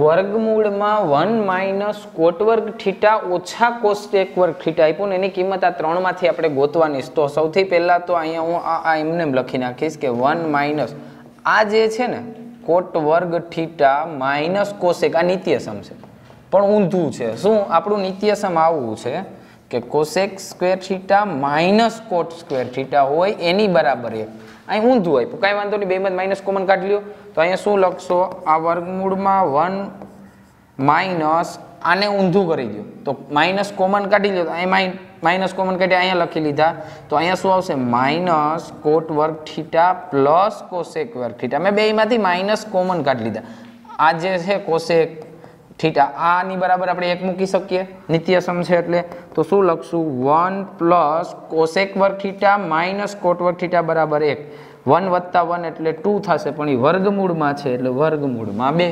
વર્ગમૂળમાં one minus કોટવર્ગ theta ઓછા કોસ્ટ એક વર્ગ થીટા આપ્યું ને એની કિંમત આ ત્રણમાંથી આપણે ગોતવાની તો સૌથી પહેલાં તો અહીંયા હું આ એમને લખી નાખીશ કે વન માઇનસ આ જે છે ને કોટવર્ગ વર્ગ થીટા માઇનસ કોશેક આ નિત્યસમ છે પણ ઊંધું છે શું આપણું નિત્યસમ આવવું છે કે cosec square theta minus cot square theta હોય એની બરાબર એક અહીં ઊંધું હોય કાંઈ વાંધો નહીં બેમાં માઇનસ કોમન કાઢી લ્યો તો અહીંયા શું લખશો આ વર્ગમૂળમાં વન માઇનસ આને ઊંધું કરી દો તો માઇનસ કોમન કાઢી લો તો અહીં માઇનસ કોમન કાઢી અહીંયા લખી લીધા તો અહીંયા શું આવશે માઇનસ કોટ વર્ગ થીટા પ્લસ કોસેક વર્ગ થીટા મેં બેમાંથી માઇનસ કોમન કાઢી લીધા આ જે છે કોસેક થીટા આની બરાબર આપણે એક મૂકી શકીએ નિત્યસમ છે એટલે તો શું લખશું વન પ્લસ કોશેક વર્ગ થીટા માઇનસ કોટ વર્ગ થીટા બરાબર એક વન વત્તા વન એટલે ટુ થશે પણ એ વર્ગમૂળમાં છે એટલે વર્ગમૂળમાં બે